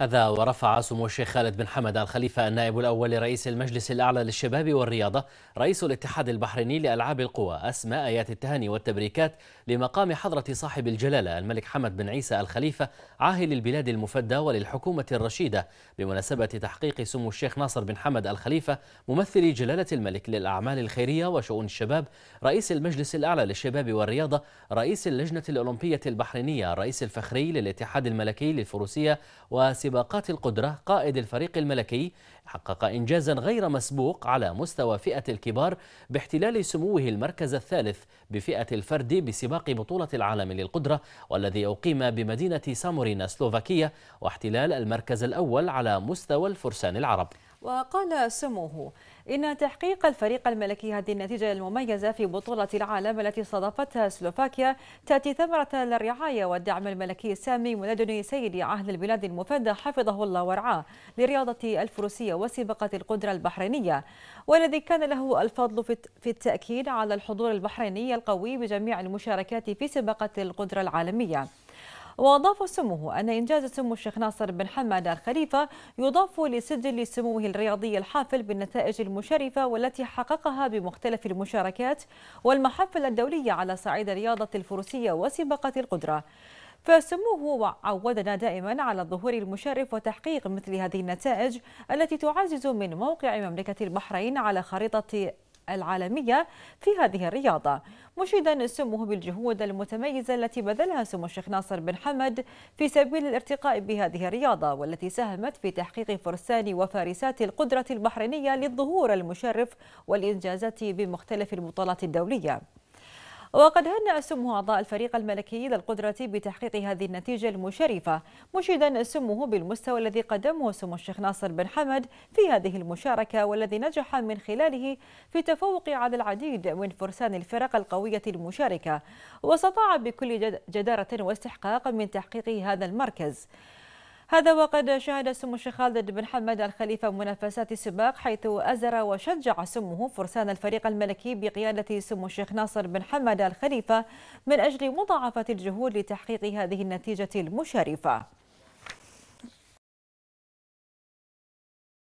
أذى ورفع سمو الشيخ خالد بن حمد الخليفة النائب الأول لرئيس المجلس الأعلى للشباب والرياضة رئيس الاتحاد البحريني لألعاب القوى أسماء آيات التهاني والتبريكات لمقام حضرة صاحب الجلالة الملك حمد بن عيسى الخليفة عاهل البلاد المفدى وللحكومة الرشيدة بمناسبة تحقيق سمو الشيخ ناصر بن حمد الخليفة ممثل جلالة الملك للأعمال الخيرية وشؤون الشباب رئيس المجلس الأعلى للشباب والرياضة رئيس اللجنة الأولمبية البحرينية الرئيس الفخري للاتحاد الملكي للفروسية وس سباقات القدرة قائد الفريق الملكي حقق إنجازا غير مسبوق على مستوى فئة الكبار باحتلال سموه المركز الثالث بفئة الفرد بسباق بطولة العالم للقدرة والذي أقيم بمدينة سامورينا سلوفاكية واحتلال المركز الأول على مستوى الفرسان العرب وقال سموه إن تحقيق الفريق الملكي هذه النتيجة المميزة في بطولة العالم التي استضافتها سلوفاكيا تأتي ثمرة للرعاية والدعم الملكي السامي من لدن سيد عهد البلاد المفدى حفظه الله ورعاه لرياضة الفروسية وسباقات القدرة البحرينية والذي كان له الفضل في التأكيد على الحضور البحريني القوي بجميع المشاركات في سباقات القدرة العالمية وأضاف سموه أن إنجاز سمو الشيخ ناصر بن حمد الخليفة يضاف لسجل سموه الرياضي الحافل بالنتائج المشرفة والتي حققها بمختلف المشاركات والمحافل الدولية على صعيد رياضة الفروسية وسباقات القدرة فسموه عودنا دائما على الظهور المشرف وتحقيق مثل هذه النتائج التي تعزز من موقع مملكة البحرين على خريطة العالمية في هذه الرياضة مشيدا سمه بالجهود المتميزة التي بذلها سمو الشيخ ناصر بن حمد في سبيل الارتقاء بهذه الرياضة والتي ساهمت في تحقيق فرسان وفارسات القدرة البحرينية للظهور المشرف والإنجازات بمختلف البطولات الدولية وقد هنأ سمه أعضاء الفريق الملكي للقدرة بتحقيق هذه النتيجة المشرفة مشيدا سمه بالمستوى الذي قدمه سمو الشيخ ناصر بن حمد في هذه المشاركة والذي نجح من خلاله في التفوق على العديد من فرسان الفرق القوية المشاركة واستطاع بكل جدارة واستحقاق من تحقيق هذا المركز هذا وقد شهد سمو الشيخ خالد بن حمد الخليفة منافسات سباق حيث أزر وشجع سمه فرسان الفريق الملكي بقيادة سمو الشيخ ناصر بن حمد الخليفة من أجل مضاعفة الجهود لتحقيق هذه النتيجة المشرفة